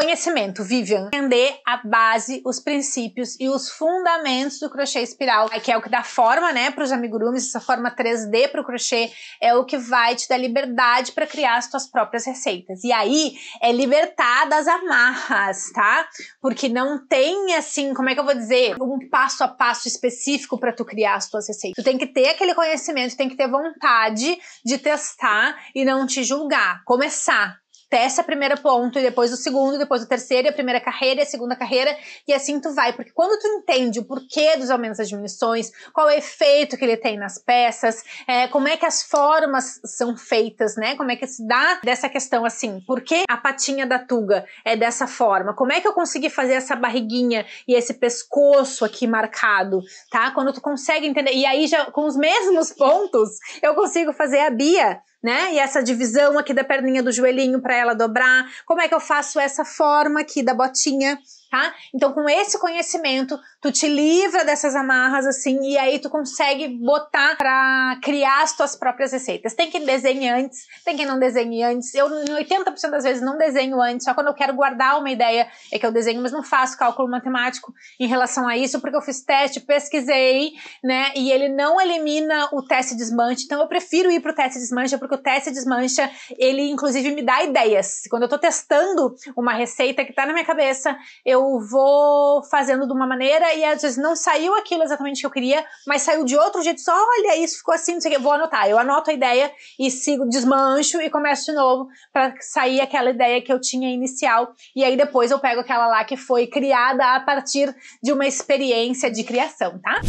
Conhecimento, Vivian. Entender a base, os princípios e os fundamentos do crochê espiral, que é o que dá forma, né, para os amigurumis, essa forma 3D para o crochê, é o que vai te dar liberdade para criar as tuas próprias receitas. E aí é libertar das amarras, tá? Porque não tem assim, como é que eu vou dizer, um passo a passo específico para tu criar as tuas receitas. Tu tem que ter aquele conhecimento, tem que ter vontade de testar e não te julgar. Começar, testa primeiro ponto e depois o segundo, depois o terceiro, e a primeira carreira e a segunda carreira, e assim tu vai, porque quando tu entende o porquê dos aumentos das diminuições, qual é o efeito que ele tem nas peças, é, como é que as formas são feitas, né? Como é que se dá dessa questão assim, por que a patinha da tuga é dessa forma? Como é que eu consegui fazer essa barriguinha e esse pescoço aqui marcado, tá? Quando tu consegue entender, e aí já com os mesmos pontos, eu consigo fazer a Bia né? E essa divisão aqui da perninha do joelhinho para ela dobrar. Como é que eu faço essa forma aqui da botinha tá? Então, com esse conhecimento, tu te livra dessas amarras, assim, e aí tu consegue botar para criar as tuas próprias receitas. Tem quem desenhe antes, tem quem não desenhe antes. Eu, 80% das vezes, não desenho antes, só quando eu quero guardar uma ideia é que eu desenho, mas não faço cálculo matemático em relação a isso, porque eu fiz teste, pesquisei, né? E ele não elimina o teste desmancha. então eu prefiro ir pro teste desmancha, porque o teste desmancha, ele inclusive me dá ideias. Quando eu tô testando uma receita que tá na minha cabeça, eu eu vou fazendo de uma maneira e às vezes não saiu aquilo exatamente que eu queria, mas saiu de outro jeito, só olha isso, ficou assim, não sei o que, vou anotar. Eu anoto a ideia e sigo, desmancho e começo de novo para sair aquela ideia que eu tinha inicial. E aí depois eu pego aquela lá que foi criada a partir de uma experiência de criação, tá?